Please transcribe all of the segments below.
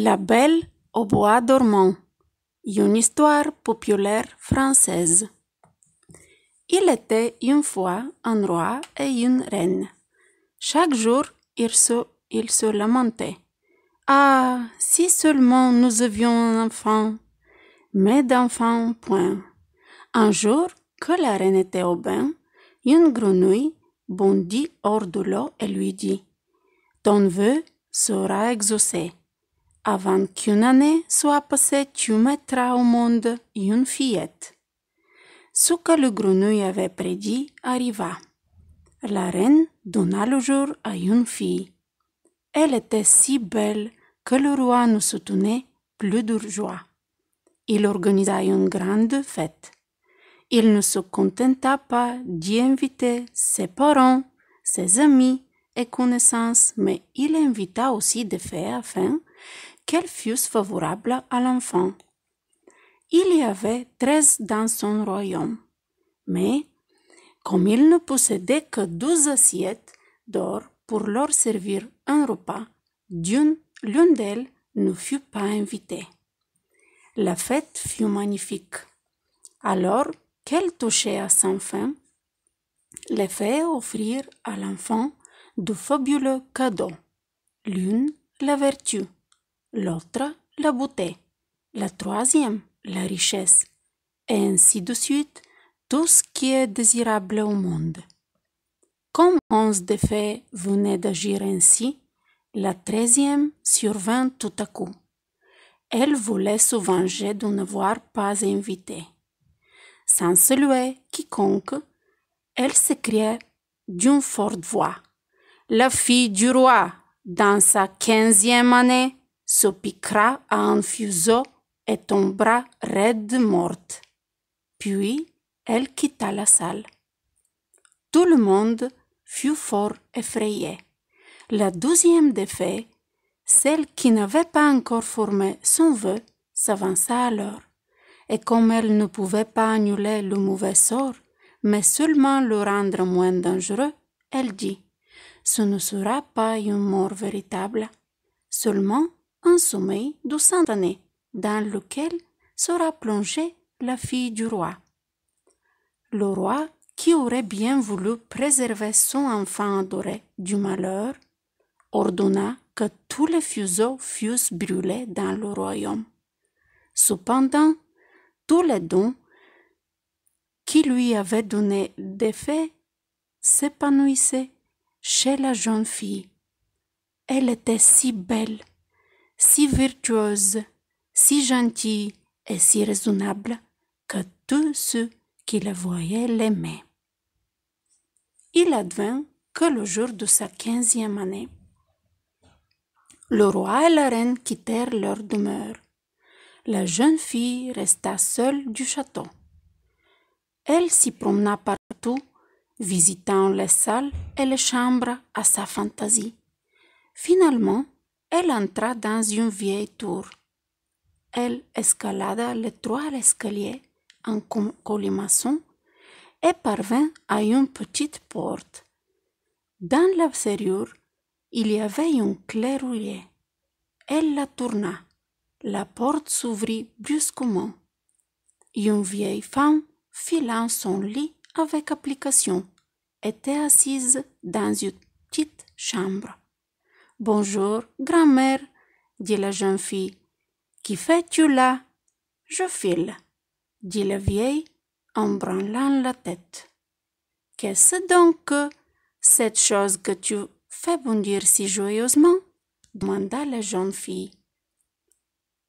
La Belle au bois dormant, une histoire populaire française. Il était une fois un roi et une reine. Chaque jour, ils se, ils se lamentaient. Ah, si seulement nous avions un enfant! Mais d'enfant, point. Un jour, que la reine était au bain, une grenouille bondit hors de l'eau et lui dit Ton vœu sera exaucé avant qu'une année soit passée, tu mettras au monde une fillette. Ce que le grenouille avait prédit arriva. La reine donna le jour à une fille. Elle était si belle que le roi ne soutenait plus de joie. Il organisa une grande fête. Il ne se contenta pas d'y inviter ses parents, ses amis et connaissances, mais il invita aussi des fées afin qu'elles fussent favorables à l'enfant. Il y avait treize dans son royaume, mais comme il ne possédait que douze assiettes d'or pour leur servir un repas, d'une, l'une d'elles ne fut pas invitée. La fête fut magnifique. Alors qu'elle touchait à son fin, les fées offrir à l'enfant de fabuleux cadeaux. L'une, la vertu, l'autre la beauté, la troisième la richesse, et ainsi de suite tout ce qui est désirable au monde. Comme onze des faits venaient d'agir ainsi, la treizième survint tout à coup. Elle voulait se venger de n'avoir pas invité. Sans saluer quiconque, elle s'écria d'une forte voix. La fille du roi, dans sa quinzième année, Sopicra à un fuseau et tombera raide morte. Puis elle quitta la salle. Tout le monde fut fort effrayé. La douzième fées, celle qui n'avait pas encore formé son vœu, s'avança alors, et comme elle ne pouvait pas annuler le mauvais sort, mais seulement le rendre moins dangereux, elle dit Ce ne sera pas une mort véritable, seulement un sommeil de cent années dans lequel sera plongée la fille du roi. Le roi, qui aurait bien voulu préserver son enfant adoré du malheur, ordonna que tous les fuseaux fussent brûlés dans le royaume. Cependant, tous les dons qui lui avaient donné des faits s'épanouissaient chez la jeune fille. Elle était si belle si virtuose, si gentille et si raisonnable que tous ceux qui la voyaient l'aimaient. Il advint que le jour de sa quinzième année, le roi et la reine quittèrent leur demeure. La jeune fille resta seule du château. Elle s'y promena partout, visitant les salles et les chambres à sa fantaisie. Finalement, elle entra dans une vieille tour. Elle escalada les trois escaliers en colimaçon et parvint à une petite porte. Dans la il y avait un rouillée. Elle la tourna. La porte s'ouvrit brusquement. Une vieille femme, filant son lit avec application, était assise dans une petite chambre. Bonjour, grand-mère, dit la jeune fille. Qui fais-tu là Je file, dit la vieille en branlant la tête. Qu'est-ce donc que cette chose que tu fais bondir si joyeusement demanda la jeune fille.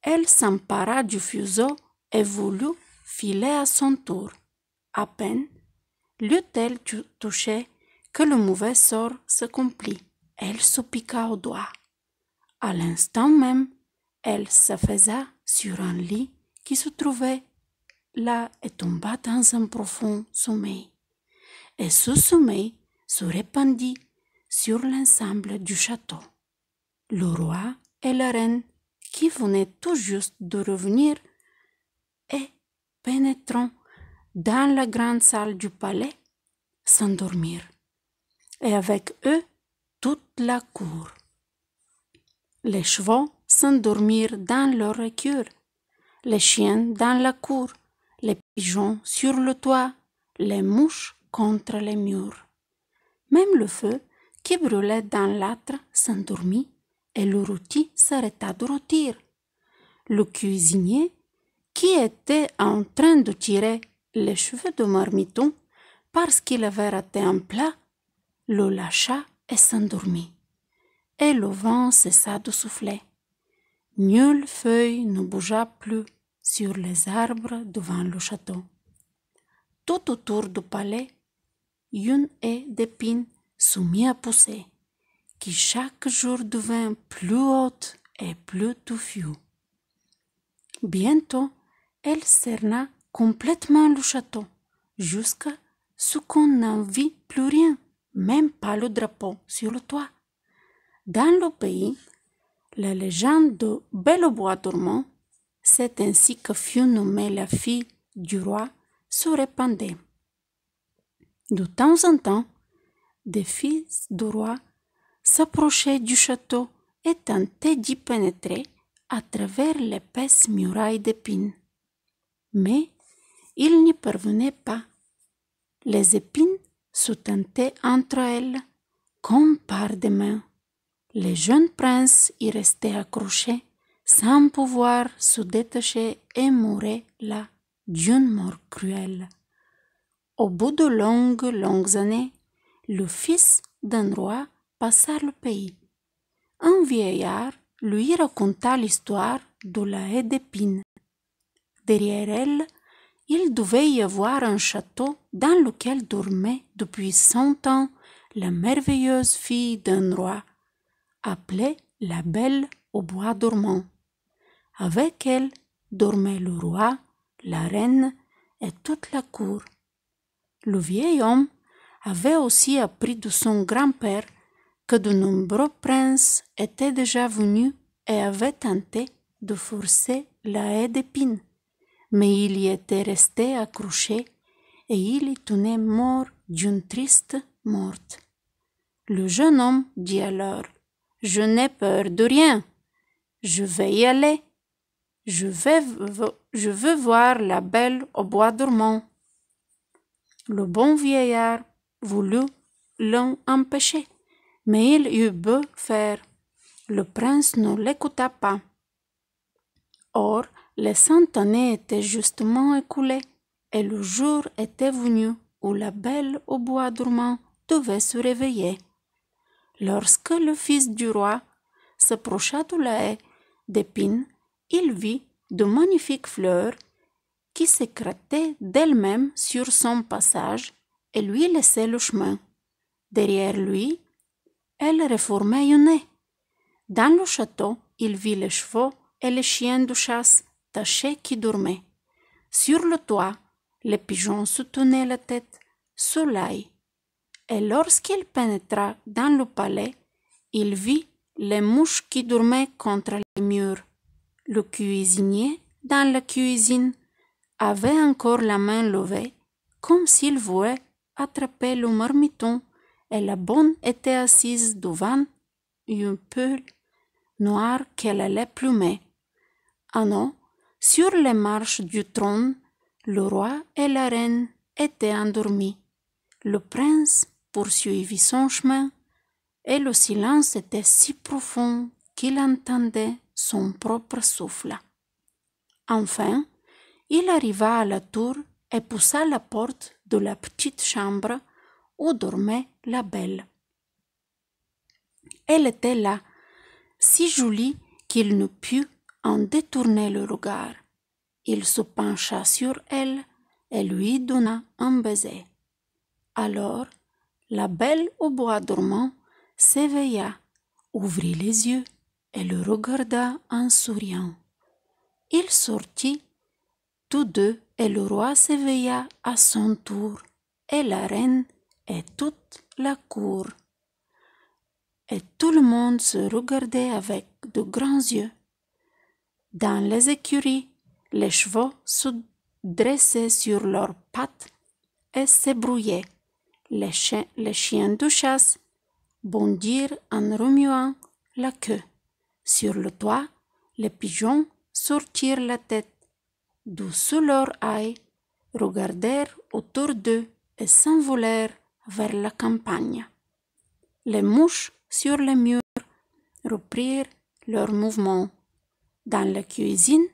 Elle s'empara du fuseau et voulut filer à son tour. À peine l'eut-elle touché que le mauvais sort se complit elle se piqua au doigt. À l'instant même, elle se s'affaissa sur un lit qui se trouvait là et tomba dans un profond sommeil. Et ce sommeil se répandit sur l'ensemble du château. Le roi et la reine, qui venaient tout juste de revenir, et pénétrant dans la grande salle du palais, s'endormirent. Et avec eux, toute la cour. Les chevaux s'endormirent dans leur écurie, les chiens dans la cour, les pigeons sur le toit, les mouches contre les murs. Même le feu qui brûlait dans l'âtre s'endormit et le rôti s'arrêta de rôtir. Le cuisinier, qui était en train de tirer les cheveux de marmiton parce qu'il avait raté un plat, le lâcha et s'endormit, et le vent cessa de souffler. Nulle feuille ne bougea plus sur les arbres devant le château. Tout autour du palais, une haie d'épines se mit à pousser, qui chaque jour devint plus haute et plus touffue. Bientôt, elle cerna complètement le château, jusqu'à ce qu'on n'en vit plus rien même pas le drapeau sur le toit. Dans le pays, la légende de bois dormant, c'est ainsi que fut nommée la fille du roi, se répandait. De temps en temps, des fils du roi s'approchaient du château et tentaient d'y pénétrer à travers l'épaisse muraille d'épines. Mais ils n'y parvenaient pas. Les épines se entre elles, comme par des mains. Le jeune prince y restaient accrochés sans pouvoir se détacher et mourait là d'une mort cruelle. Au bout de longues, longues années, le fils d'un roi passa le pays. Un vieillard lui raconta l'histoire de la haie d'épines. Derrière elle il devait y avoir un château dans lequel dormait depuis cent ans la merveilleuse fille d'un roi, appelée la Belle au bois dormant. Avec elle dormait le roi, la reine et toute la cour. Le vieil homme avait aussi appris de son grand-père que de nombreux princes étaient déjà venus et avaient tenté de forcer la haie d'épines mais il y était resté accroché et il y tenait mort d'une triste morte. Le jeune homme dit alors Je n'ai peur de rien. Je vais y aller. Je, vais, je veux voir la belle au bois dormant. Le bon vieillard voulut l'en empêcher, mais il eut beau faire. Le prince ne l'écouta pas. Or, les cent années étaient justement écoulées, et le jour était venu où la belle au bois dormant devait se réveiller. Lorsque le fils du roi s'approcha de la haie d'épines, il vit de magnifiques fleurs qui s'écrataient d'elles-mêmes sur son passage et lui laissaient le chemin. Derrière lui, elle réformait une haie. Dans le château, il vit les chevaux et les chiens de chasse qui dormait. Sur le toit, les pigeons soutenaient la tête, Soleil. Et lorsqu'il pénétra dans le palais, il vit les mouches qui dormaient contre les murs. Le cuisinier, dans la cuisine, avait encore la main levée, comme s'il voulait attraper le marmiton, et la bonne était assise devant une peule noire qu'elle allait plumer. Ah non, sur les marches du trône, le roi et la reine étaient endormis. Le prince poursuivit son chemin, et le silence était si profond qu'il entendait son propre souffle. Enfin, il arriva à la tour et poussa la porte de la petite chambre où dormait la belle. Elle était là, si jolie qu'il ne put en détournait le regard. Il se pencha sur elle et lui donna un baiser. Alors, la belle au bois dormant s'éveilla, ouvrit les yeux et le regarda en souriant. Il sortit, tous deux, et le roi s'éveilla à son tour, et la reine et toute la cour. Et tout le monde se regardait avec de grands yeux. Dans les écuries, les chevaux se dressaient sur leurs pattes et se brouillaient. Les, chiens de chasse bondirent en remuant la queue. Sur le toit, les pigeons sortirent la tête. D'où sous leur ailes regardèrent autour d'eux et s'envolèrent vers la campagne. Les mouches sur les murs reprirent leurs mouvement. Dans la cuisine,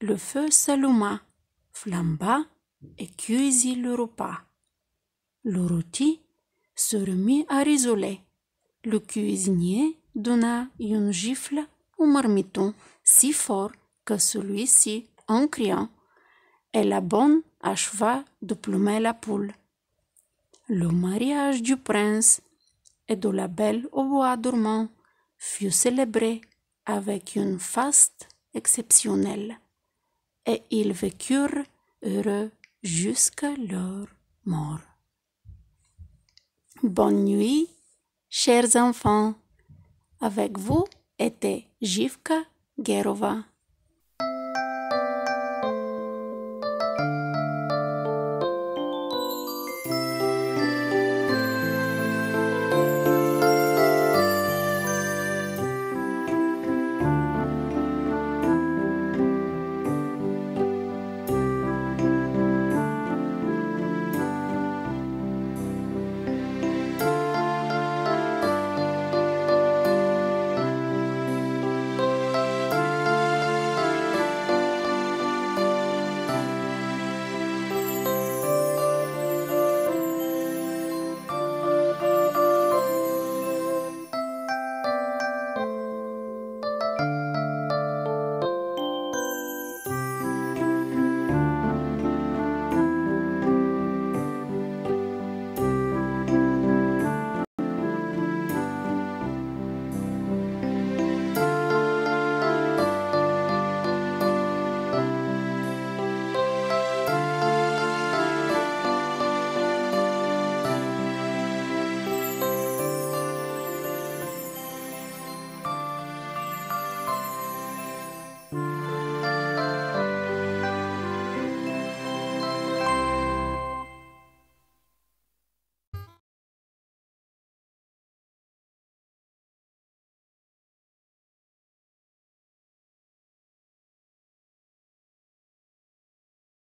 le feu s'alluma, flamba et cuisit le repas. Le rôti se remit à risoler. Le cuisinier donna une gifle au marmiton si fort que celui-ci, en criant, et la bonne acheva de plumer la poule. Le mariage du prince et de la belle au bois dormant fut célébré avec une faste exceptionnelle, et ils vécurent heureux jusqu'à leur mort. Bonne nuit, chers enfants. Avec vous était Jivka Gerova.